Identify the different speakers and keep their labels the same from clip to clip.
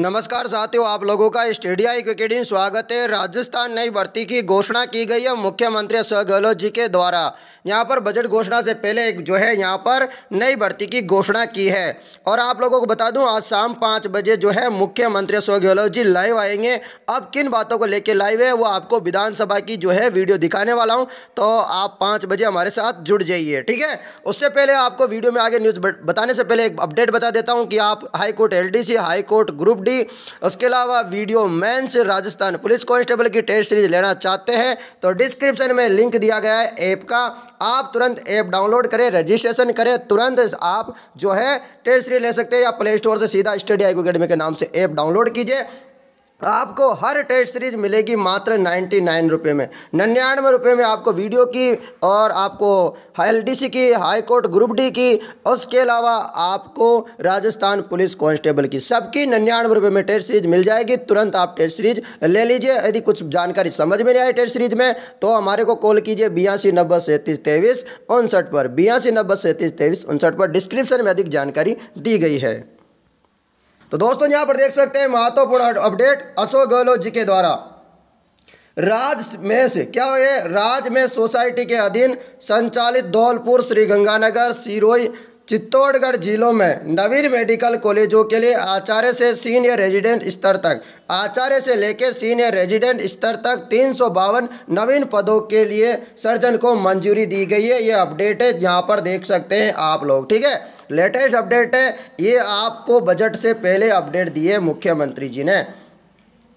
Speaker 1: नमस्कार साथियों आप लोगों का स्टेडिया क्रिकेटिंग स्वागत है राजस्थान नई भर्ती की घोषणा की गई है मुख्यमंत्री अशोक गहलोत जी के द्वारा यहाँ पर बजट घोषणा से पहले जो है यहाँ पर नई भर्ती की घोषणा की है और आप लोगों को बता दूं आज शाम पाँच बजे जो है मुख्यमंत्री अशोक गहलोत जी लाइव आएंगे अब किन बातों को लेकर लाइव है वो आपको विधानसभा की जो है वीडियो दिखाने वाला हूँ तो आप पाँच बजे हमारे साथ जुड़ जाइए ठीक है उससे पहले आपको वीडियो में आगे न्यूज़ बताने से पहले एक अपडेट बता देता हूँ कि आप high court L D high court group D उसके अलावा वीडियो मैन से राजस्थान पुलिस कांस्टेबल की टेस्ट सीरीज लेना चाहते हैं तो डिस्क्रिप्शन में लिंक दिया गया है ऐप का आप तुरंत ऐप डाउनलोड करें रजिस्ट्रेशन करें तुरंत आप जो है टेस्ट सीरीज ले सकते हैं या प्ले स्टोर से सीधा स्टडी आई अकेडमी के नाम से ऐप डाउनलोड कीजिए आपको हर टेस्ट सीरीज मिलेगी मात्र नाइन्टी नाइन रुपये में निन्यानवे रुपये में आपको वीडियो की और आपको एल डी सी की हाई कोर्ट ग्रुप डी की उसके अलावा आपको राजस्थान पुलिस कांस्टेबल की सबकी निन्यानवे रुपये में टेस्ट सीरीज मिल जाएगी तुरंत आप टेस्ट सीरीज ले लीजिए यदि कुछ जानकारी समझ में नहीं आई टेस्ट सीरीज में तो हमारे को कॉल कीजिए बयासी नब्बे सैंतीस तेईस उनसठ पर बयासी नब्बे तेईस उनसठ पर डिस्क्रिप्शन में अधिक जानकारी दी गई है तो दोस्तों यहां पर देख सकते हैं महत्वपूर्ण अपडेट अशोक गहलोत जी के द्वारा राज में से क्या है राज में सोसाइटी के अधीन संचालित धौलपुर श्रीगंगानगर सिरोई चित्तौड़गढ़ जिलों में नवीन मेडिकल कॉलेजों के लिए आचार्य से सीनियर रेजिडेंट स्तर तक आचार्य से लेकर सीनियर रेजिडेंट स्तर तक तीन नवीन पदों के लिए सर्जन को मंजूरी दी गई है ये अपडेट है यहाँ पर देख सकते हैं आप लोग ठीक है लेटेस्ट अपडेट है ये आपको बजट से पहले अपडेट दिए मुख्यमंत्री जी ने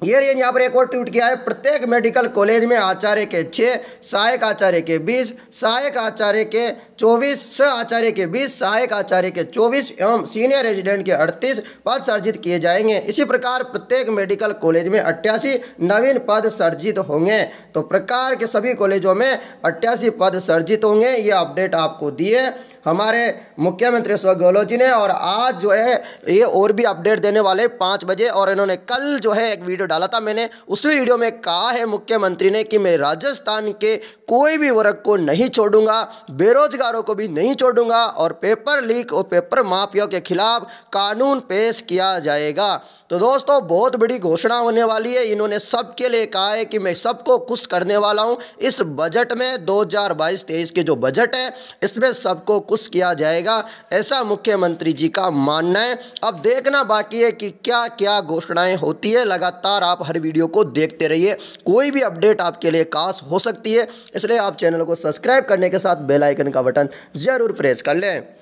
Speaker 1: ये रेंज यहाँ पर एक और ट्वीट किया है प्रत्येक मेडिकल कॉलेज में आचार्य के छः सहायक आचार्य के बीस सहायक आचार्य के चौबीस सह आचार्य के बीस सहायक आचार्य के चौबीस एवं सीनियर रेजिडेंट के अड़तीस पद सर्जित किए जाएंगे इसी प्रकार प्रत्येक मेडिकल कॉलेज में अट्ठासी नवीन पद सर्जित होंगे तो प्रकार के सभी कॉलेजों में अट्ठासी पद सर्जित होंगे ये अपडेट आपको दिए हमारे मुख्यमंत्री अशोक गहलोत जी ने और आज जो है ये और भी अपडेट देने वाले पाँच बजे और इन्होंने कल जो है एक वीडियो डाला था मैंने उस वीडियो में कहा है मुख्यमंत्री ने कि मैं राजस्थान के कोई भी वर्ग को नहीं छोड़ूंगा बेरोजगारों को भी नहीं छोड़ूंगा और पेपर लीक और पेपर माफिया के खिलाफ कानून पेश किया जाएगा तो दोस्तों बहुत बड़ी घोषणा होने वाली है इन्होंने सबके लिए कहा है कि मैं सबको खुश करने वाला हूँ इस बजट में 2022-23 के जो बजट है इसमें सबको खुश किया जाएगा ऐसा मुख्यमंत्री जी का मानना है अब देखना बाकी है कि क्या क्या घोषणाएं होती है लगातार आप हर वीडियो को देखते रहिए कोई भी अपडेट आपके लिए खास हो सकती है इसलिए आप चैनल को सब्सक्राइब करने के साथ बेलाइकन का बटन ज़रूर प्रेस कर लें